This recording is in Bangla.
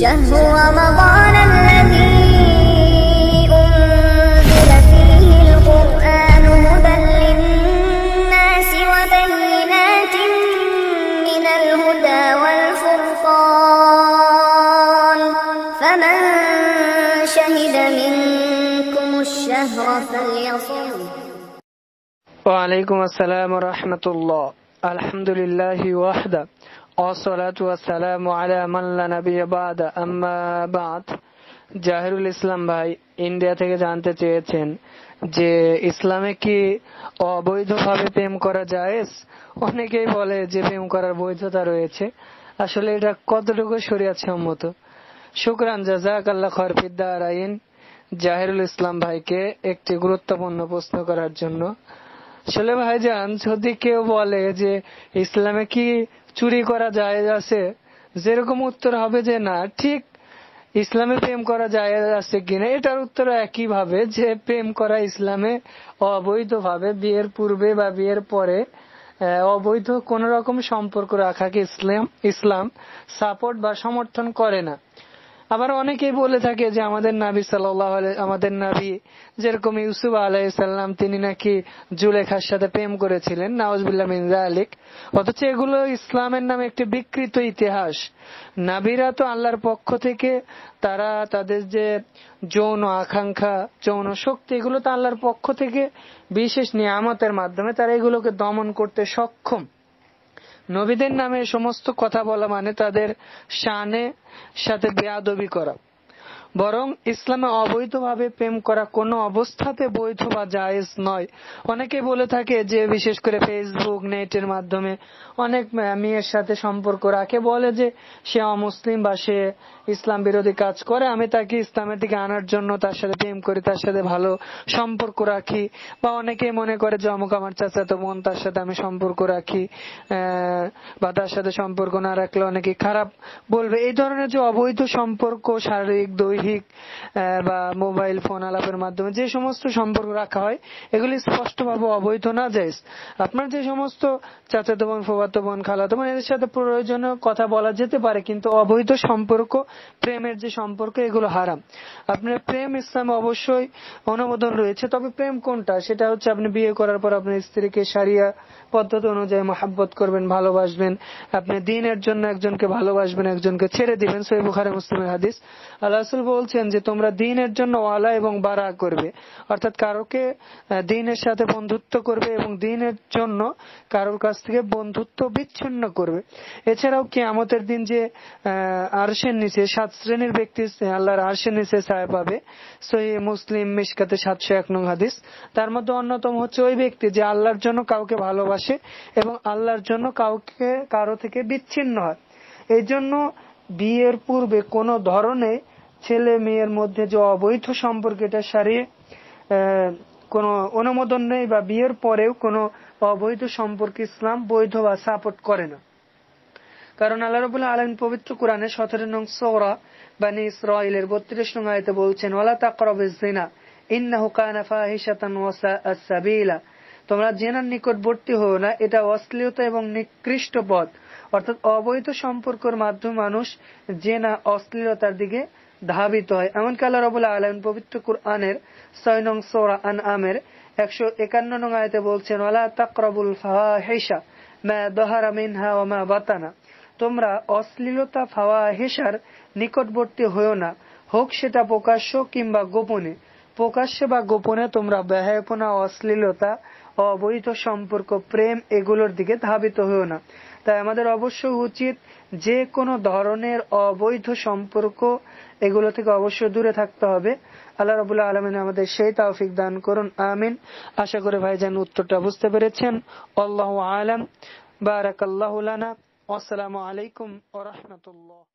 شهر رمضان الذي أنزل فيه القرآن هدى للناس وبينات من الهدى والفرقان فمن شهد منكم الشهر فليصم وعليكم السلام ورحمة الله الحمد لله وحده والصلاة والسلام على من لا نبي بعد أما بعد জাহিরুল ইসলাম ভাই ইন্ডিয়া থেকে জানতে চেয়েছেন যে ইসলামে কি অবৈধভাবে প্রেম করা যায় অনেকেই বলে যে প্রেম করার বৈধতা রয়েছে আসলে এটা কতটুকু শরিয়াত সম্মত শুক্রান জাজাক আল্লাহ খরফিদ্দা আরাইন জাহিরুল ইসলাম ভাইকে একটি গুরুত্বপূর্ণ প্রশ্ন করার জন্য আসলে ভাইজান যদি কেউ বলে যে ইসলামে কি চুরি করা জায়েজ আছে যেরকম উত্তর হবে যে না ঠিক ইসলামে প্রেম করা জায়েজ আছে কিনা এটার উত্তর একই ভাবে যে প্রেম করা ইসলামে অবৈধভাবে বিয়ের পূর্বে বা বিয়ের পরে অবৈধ কোন রকম সম্পর্ক রাখাকে ইসলাম ইসলাম সাপোর্ট বা সমর্থন করে না আবার অনেকেই বলে থাকে যে আমাদের নাবি সাল্লাহ আমাদের নাবি যেরকম ইউসুফ আলাইসাল্লাম তিনি নাকি জুলেখার সাথে প্রেম করেছিলেন নওয়াজবুল্লাহ মিনজা আলিক অথচ এগুলো ইসলামের নামে একটি বিকৃত ইতিহাস নাবিরা তো আল্লাহর পক্ষ থেকে তারা তাদের যে যৌন আকাঙ্ক্ষা যৌন শক্তি এগুলো তো আল্লাহর পক্ষ থেকে বিশেষ নিয়ামতের মাধ্যমে তারা এগুলোকে দমন করতে সক্ষম নবীদের নামে সমস্ত কথা বলা মানে তাদের শানে সাথে বেয়াদবি করা বরং ইসলামে অবৈধভাবে প্রেম করা কোনো অবস্থাতে বৈধ বা জায়েজ নয় অনেকে বলে থাকে যে বিশেষ করে ফেসবুক নেটের মাধ্যমে অনেক মেয়ের সাথে সম্পর্ক রাখে বলে যে সে অমুসলিম বা সে ইসলাম বিরোধী কাজ করে আমি তাকে ইসলামের দিকে আনার জন্য তার সাথে প্রেম করি তার সাথে ভালো সম্পর্ক রাখি বা অনেকেই মনে করে যে অমুক আমার চাচা তো বোন তার সাথে আমি সম্পর্ক রাখি বা তার সাথে সম্পর্ক না রাখলে অনেকে খারাপ বলবে এই ধরনের যে অবৈধ সম্পর্ক শারীরিক দৈহিক মৌখিক বা মোবাইল ফোন আলাপের মাধ্যমে যে সমস্ত সম্পর্ক রাখা হয় এগুলি স্পষ্টভাবে অবৈধ না যায় আপনার যে সমস্ত চাচাতো বোন ফোবাতো বোন খালাতো বোন এদের সাথে প্রয়োজনীয় কথা বলা যেতে পারে কিন্তু অবৈধ সম্পর্ক প্রেমের যে সম্পর্ক এগুলো হারাম আপনার প্রেম ইসলামে অবশ্যই অনুমোদন রয়েছে তবে প্রেম কোনটা সেটা হচ্ছে আপনি বিয়ে করার পর আপনার স্ত্রীকে সারিয়া পদ্ধতি অনুযায়ী মহাব্বত করবেন ভালোবাসবেন আপনি দিনের জন্য একজনকে ভালোবাসবেন একজনকে ছেড়ে দিবেন সৈব বুখারে মুসলিমের হাদিস আল্লাহ বলছেন যে তোমরা দিনের জন্য ওয়ালা এবং বারা করবে অর্থাৎ কারোকে দিনের সাথে বন্ধুত্ব করবে এবং দিনের জন্য কারোর কাছ থেকে বন্ধুত্ব বিচ্ছিন্ন করবে এছাড়াও কি আমাদের দিন যে আরশের নিচে সাত শ্রেণীর ব্যক্তি আল্লাহর আরশের নিচে ছায়া পাবে সহি মুসলিম মিসকাতে সাতশো এক নং হাদিস তার মধ্যে অন্যতম হচ্ছে ওই ব্যক্তি যে আল্লাহর জন্য কাউকে ভালোবাসে এবং আল্লাহর জন্য কাউকে কারো থেকে বিচ্ছিন্ন হয় এই জন্য বিয়ের পূর্বে কোনো ধরনের ছেলে মেয়ের মধ্যে যে অবৈধ সম্পর্ক এটা সারিয়ে কোনো অনুমোদন নেই বা বিয়ের পরেও কোন অবৈধ সম্পর্ক ইসলাম বৈধ বা সাপোর্ট করে না কারণ আল্লাহ রবুল্লাহ আলম পবিত্র কোরআনে সতেরো নং সৌরা নিস রয়েলের বত্রিশ নং আয়তে বলছেন ওলা তাকরবেনা ইন্না ইন্নাহু তোমরা জেনার নিকটবর্তী হও না এটা অশ্লীলতা এবং নিকৃষ্ট পথ অর্থাৎ অবৈধ সম্পর্কের মাধ্যমে মানুষ জেনা অশ্লীলতার দিকে ধাবিত হয় এমনকি আল্লাহ রবুল্লাহ আলম পবিত্র কুরআনের ছয় নং সৌরা আন আমের একশো একান্ন নং আয়তে বলছেন ওলা তাকরাবুল ফাহা হেসা মা দহারা মিনহা ও মা বাতানা তোমরা অশ্লীলতা ফাওয়া হেসার নিকটবর্তী হয়েও না হোক সেটা প্রকাশ্য কিংবা গোপনে প্রকাশ্যে বা গোপনে তোমরা ব্যয়াপনা অশ্লীলতা অবৈধ সম্পর্ক প্রেম এগুলোর দিকে ধাবিত হয়েও না তাই আমাদের অবশ্যই উচিত যে কোনো ধরনের অবৈধ সম্পর্ক এগুলো থেকে অবশ্যই দূরে থাকতে হবে আল্লাহ রবুল্লাহ আলমিন আমাদের সেই তাওফিক দান করুন আমিন আশা করে ভাই যেন উত্তরটা বুঝতে পেরেছেন আল্লাহ আলম বারাকাল্লাহ আসসালামু আলাইকুম ও